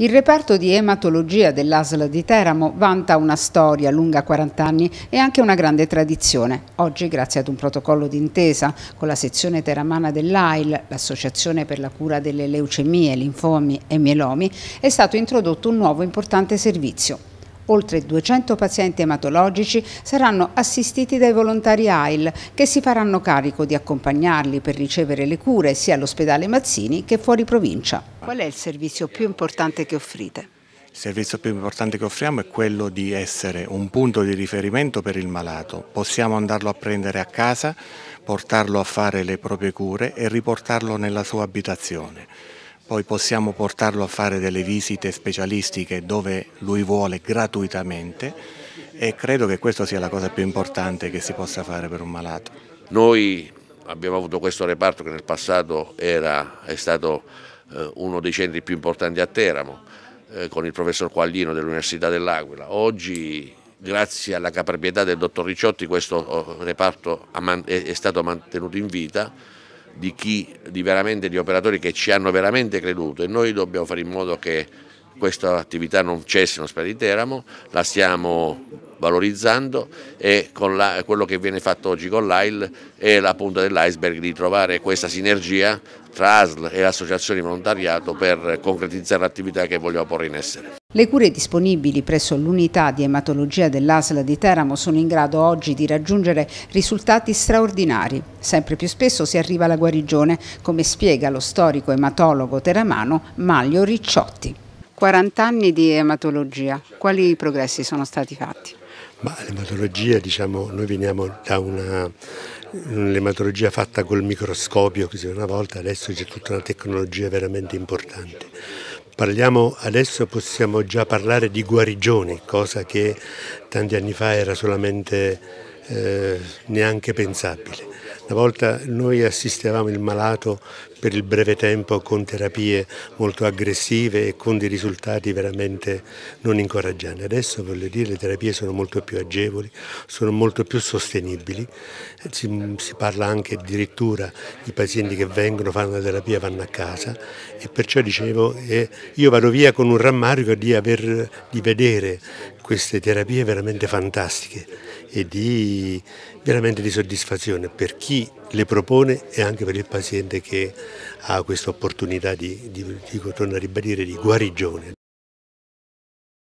Il reparto di ematologia dell'ASL di Teramo vanta una storia lunga 40 anni e anche una grande tradizione. Oggi, grazie ad un protocollo d'intesa con la sezione teramana dell'AIL, l'Associazione per la cura delle leucemie, linfomi e mielomi, è stato introdotto un nuovo importante servizio, oltre 200 pazienti ematologici saranno assistiti dai volontari AIL che si faranno carico di accompagnarli per ricevere le cure sia all'ospedale Mazzini che fuori provincia. Qual è il servizio più importante che offrite? Il servizio più importante che offriamo è quello di essere un punto di riferimento per il malato. Possiamo andarlo a prendere a casa, portarlo a fare le proprie cure e riportarlo nella sua abitazione. Poi possiamo portarlo a fare delle visite specialistiche dove lui vuole gratuitamente e credo che questa sia la cosa più importante che si possa fare per un malato. Noi abbiamo avuto questo reparto che nel passato era, è stato eh, uno dei centri più importanti a Teramo eh, con il professor Quaglino dell'Università dell'Aquila. Oggi grazie alla caparbietà del dottor Ricciotti questo oh, reparto è stato mantenuto in vita di, chi, di, veramente, di operatori che ci hanno veramente creduto e noi dobbiamo fare in modo che questa attività non cessi non spera di Teramo, la stiamo valorizzando e con la, quello che viene fatto oggi con l'AIL è la punta dell'iceberg di trovare questa sinergia tra ASL e associazioni volontariato per concretizzare l'attività che vogliamo porre in essere. Le cure disponibili presso l'unità di ematologia dell'ASL di Teramo sono in grado oggi di raggiungere risultati straordinari. Sempre più spesso si arriva alla guarigione, come spiega lo storico ematologo teramano Maglio Ricciotti. 40 anni di ematologia, quali progressi sono stati fatti? l'ematologia, diciamo, noi veniamo da una l'ematologia fatta col microscopio che una volta, adesso c'è tutta una tecnologia veramente importante Parliamo adesso, possiamo già parlare di guarigione, cosa che tanti anni fa era solamente eh, neanche pensabile. Una volta noi assistevamo il malato per il breve tempo con terapie molto aggressive e con dei risultati veramente non incoraggianti. Adesso voglio dire le terapie sono molto più agevoli, sono molto più sostenibili, si, si parla anche addirittura di pazienti che vengono, fanno la terapia, vanno a casa e perciò dicevo eh, io vado via con un rammarico di, aver, di vedere queste terapie veramente fantastiche e di, veramente di soddisfazione per chi le propone e anche per il paziente che ha questa opportunità di, di, di, torno a ribadire, di guarigione.